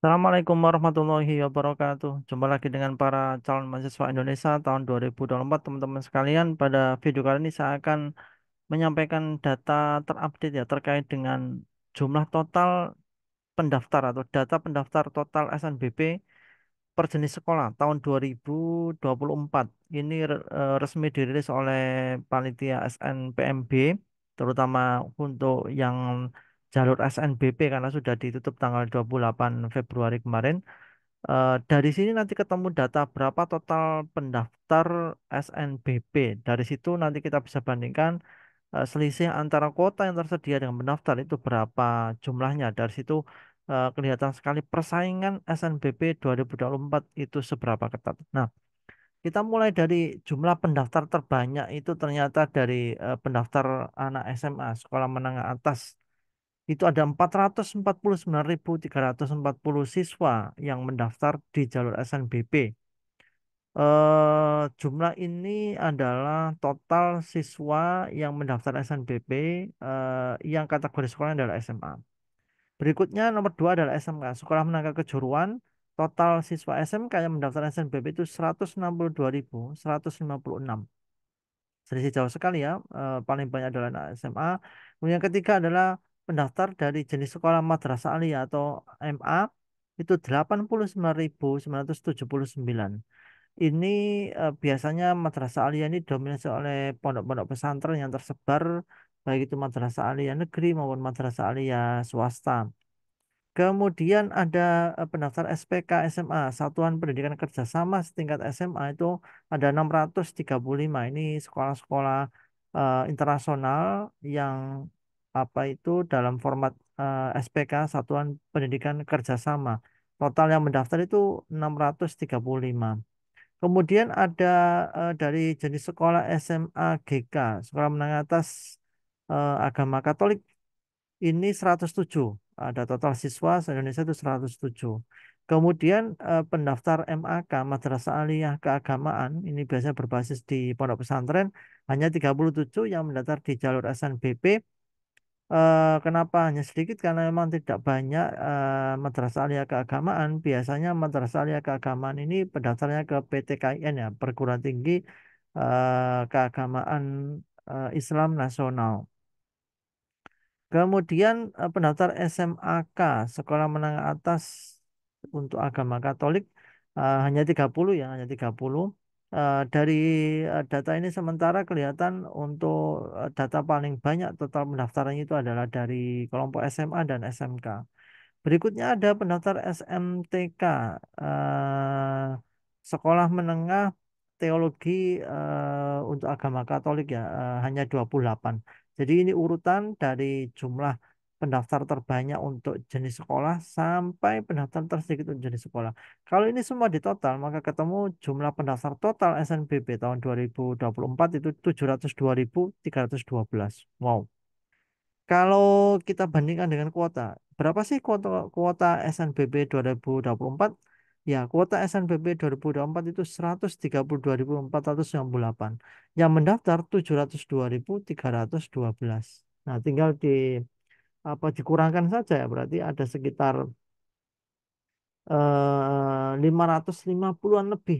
Assalamualaikum warahmatullahi wabarakatuh. Jumpa lagi dengan para calon mahasiswa Indonesia tahun 2024 teman-teman sekalian. Pada video kali ini saya akan menyampaikan data terupdate ya terkait dengan jumlah total pendaftar atau data pendaftar total SNBP per jenis sekolah tahun 2024. Ini eh, resmi dirilis oleh panitia SNPMB terutama untuk yang jalur SNBP karena sudah ditutup tanggal 28 Februari kemarin. Uh, dari sini nanti ketemu data berapa total pendaftar SNBP. Dari situ nanti kita bisa bandingkan uh, selisih antara kuota yang tersedia dengan pendaftar itu berapa jumlahnya. Dari situ uh, kelihatan sekali persaingan SNBP 2024 itu seberapa ketat. Nah, kita mulai dari jumlah pendaftar terbanyak itu ternyata dari uh, pendaftar anak SMA, sekolah menengah atas itu ada 449.340 siswa yang mendaftar di jalur SNBP. Uh, eh, jumlah ini adalah total siswa yang mendaftar SNBP uh, eh, yang kategori sekolahnya adalah SMA. Berikutnya nomor dua adalah SMK, Sekolah Menengah Kejuruan. Total siswa SMK yang mendaftar SNBP itu 162.156. Selisih jauh sekali ya, eh, paling banyak adalah SMA. yang ketiga adalah pendaftar dari jenis sekolah madrasah aliyah atau MA itu 89.979. Ini eh, biasanya madrasah aliyah ini dominasi oleh pondok-pondok pesantren yang tersebar baik itu madrasah aliyah negeri maupun madrasah aliyah swasta. Kemudian ada eh, pendaftar SPK SMA, Satuan Pendidikan Kerjasama setingkat SMA itu ada 635. Ini sekolah-sekolah uh, internasional yang apa itu dalam format uh, eh, SPK Satuan Pendidikan Kerjasama. Total yang mendaftar itu 635. Kemudian ada uh, dari jenis sekolah SMA GK, Sekolah Menengah Atas uh, Agama Katolik, ini 107. Ada total siswa se-Indonesia itu 107. Kemudian uh, pendaftar MAK Madrasah Aliyah Keagamaan ini biasanya berbasis di pondok pesantren hanya 37 yang mendaftar di jalur SNBP Uh, kenapa hanya sedikit? Karena memang tidak banyak uh, madrasah aliyah keagamaan. Biasanya madrasah aliyah keagamaan ini berdasarnya ke PTKIN ya, perguruan tinggi uh, keagamaan uh, Islam nasional. Kemudian uh, pendaftar SMAK, sekolah menengah atas untuk agama Katolik uh, hanya 30 ya, hanya 30. Eh, dari eh, data ini sementara kelihatan untuk eh, data paling banyak total pendaftarannya itu adalah dari kelompok SMA dan SMK. Berikutnya ada pendaftar SMTK, Sekolah Menengah Teologi untuk Agama Katolik ya, hanya 28. Jadi ini urutan dari jumlah pendaftar terbanyak untuk jenis sekolah sampai pendaftar tersedikit untuk jenis sekolah. Kalau ini semua ditotal maka ketemu jumlah pendaftar total SNBP tahun 2024 itu 702.312. Wow. Kalau kita bandingkan dengan kuota, berapa sih kuota, kuota SNBP 2024? Ya, kuota SNBP 2024 itu 132.498. Yang mendaftar 702.312. Nah, tinggal di apa dikurangkan saja ya berarti ada sekitar eh, 550-an lebih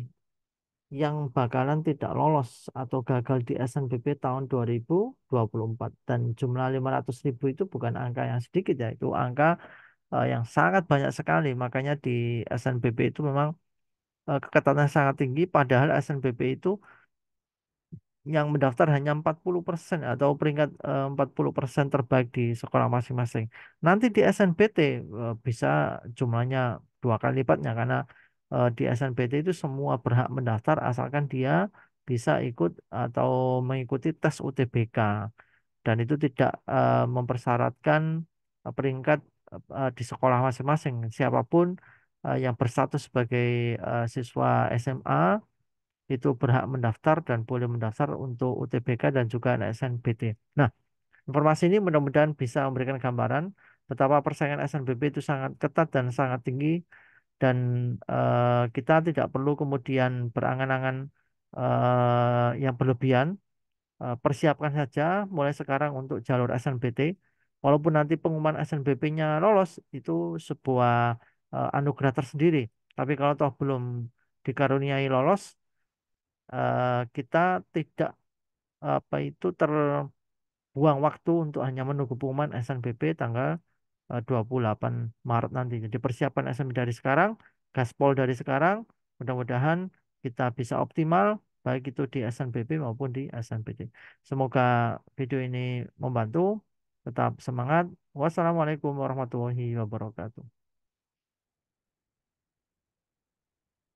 yang bakalan tidak lolos atau gagal di SNBP tahun 2024 dan jumlah 500 ribu itu bukan angka yang sedikit ya itu angka eh, yang sangat banyak sekali makanya di SNBP itu memang eh, keketatannya sangat tinggi padahal SNBP itu yang mendaftar hanya 40% atau peringkat 40% eh, terbaik di sekolah masing-masing. Nanti di SNBT eh, bisa jumlahnya dua kali lipatnya karena eh, di SNBT itu semua berhak mendaftar asalkan dia bisa ikut atau mengikuti tes UTBK dan itu tidak mempersyaratkan peringkat di sekolah masing-masing. Siapapun yang berstatus sebagai siswa SMA itu berhak mendaftar dan boleh mendaftar untuk UTBK dan juga SNBT. Nah, informasi ini mudah-mudahan bisa memberikan gambaran betapa persaingan SNBP itu sangat ketat dan sangat tinggi dan uh, kita tidak perlu kemudian berangan-angan uh, yang berlebihan. Uh, persiapkan saja mulai sekarang untuk jalur SNBT. Walaupun nanti pengumuman SNBP-nya lolos itu sebuah uh, anugerah tersendiri. Tapi kalau toh belum dikaruniai lolos, Eh, kita tidak apa itu terbuang waktu untuk hanya menunggu pengumuman SNBP tanggal 28 eh, Maret nanti. Jadi persiapan SNBP dari sekarang, gaspol dari sekarang, mudah-mudahan kita bisa optimal baik itu di SNBP maupun di SNPD. Semoga video ini membantu. Tetap semangat. Wassalamualaikum warahmatullahi wabarakatuh.